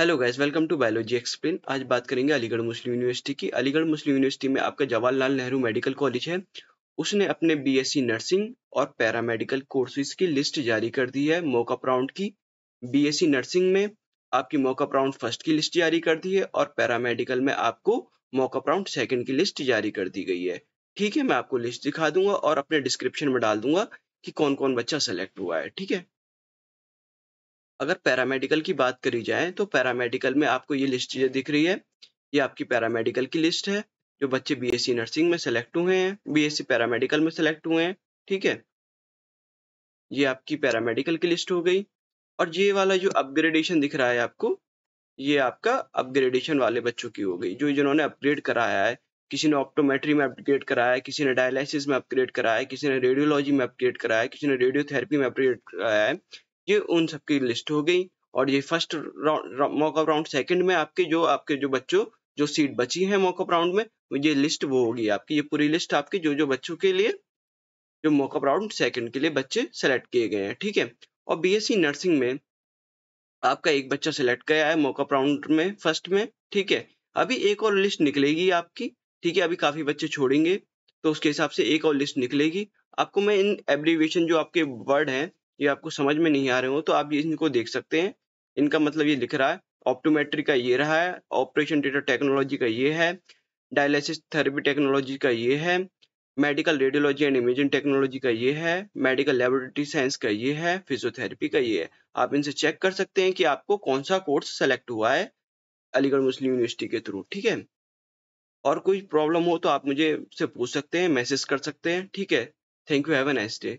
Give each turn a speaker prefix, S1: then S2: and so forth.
S1: hello guys welcome to biology explain आज बात करेंगे अलीगढ़ मुस्लिम यूनिवर्सिटी की अलीगढ़ मुस्लिम यूनिवर्सिटी में आपका जवाहरलाल नेहरू मेडिकल कॉलेज है उसने अपने बीएससी नर्सिंग और पैरामेडिकल कोर्सेज की लिस्ट जारी कर दी है मौका प्राउंड की बीएससी नर्सिंग में आपकी मौका प्राउंड फर्स्ट की लिस्ट जारी कर दी है और पैरामेडिकल में आपको मौका प्राउंड सेकेंड की लिस्ट जारी कर दी गई है ठीक है मैं आपको लिस्ट दिखा दूंगा और अपने डिस्क्रिप्शन में डाल दूंगा कि कौन कौन बच्चा सेलेक्ट हुआ है ठीक है अगर पैरामेडिकल की बात करी जाए तो पैरामेडिकल में आपको ये लिस्ट ये दिख रही है ये आपकी पैरामेडिकल की लिस्ट है जो बच्चे बीएससी नर्सिंग में सेलेक्ट हुए हैं बीएससी पैरामेडिकल में सेलेक्ट हुए हैं ठीक है ये आपकी पैरामेडिकल की लिस्ट हो गई और ये वाला जो अपग्रेडेशन दिख रहा है आपको ये आपका अपग्रेडेशन वाले बच्चों की हो गई जो जिन्होंने अपग्रेड कराया है किसी ने ऑप्टोमेट्री में अपग्रेड कराया है किसी ने डायलिसिस में अपग्रेड कराया है किसी ने रेडियोलॉजी में अपग्रेड कराया है किसी ने रेडियोथेरेपी में अपग्रेड कराया है ये उन सबकी लिस्ट हो गई और ये first round mockup round second में आपके जो आपके जो बच्चों जो सीट बची है मॉकअप राउंड में ये लिस्ट वो होगी आपकी ये पूरी लिस्ट आपकी जो जो बच्चों के लिए जो मॉकअप राउंड सेकंड के लिए बच्चे सेलेक्ट किए गए हैं ठीक है और बीएससी नर्सिंग e में आपका एक बच्चा सेलेक्ट गया है मॉकअप राउंड में फर्स्ट में ठीक है अभी एक और लिस्ट निकलेगी आपकी ठीक है अभी काफी बच्चे छोड़ेंगे तो उसके हिसाब से एक और लिस्ट निकलेगी आपको मैं इन एब्रीवेशन जो आपके वर्ड हैं ये आपको समझ में नहीं आ रहे हो तो आप ये इनको देख सकते हैं इनका मतलब ये लिख रहा है ऑप्टोमेट्री का ये रहा है ऑपरेशन डेटा टेक्नोलॉजी का ये है डायलिसिस थेरेपी टेक्नोलॉजी का ये है medical radiology and imaging technology का ये है मेडिकल लेबोरेटरी साइंस का ये है फिजियोथेरेपी का ये है आप इनसे चेक कर सकते हैं कि आपको कौन सा कोर्स सेलेक्ट हुआ है अलीगढ़ मुस्लिम यूनिवर्सिटी के थ्रू ठीक है और कोई प्रॉब्लम हो तो आप मुझे से पूछ सकते हैं मैसेज कर सकते हैं ठीक है thank you have a nice day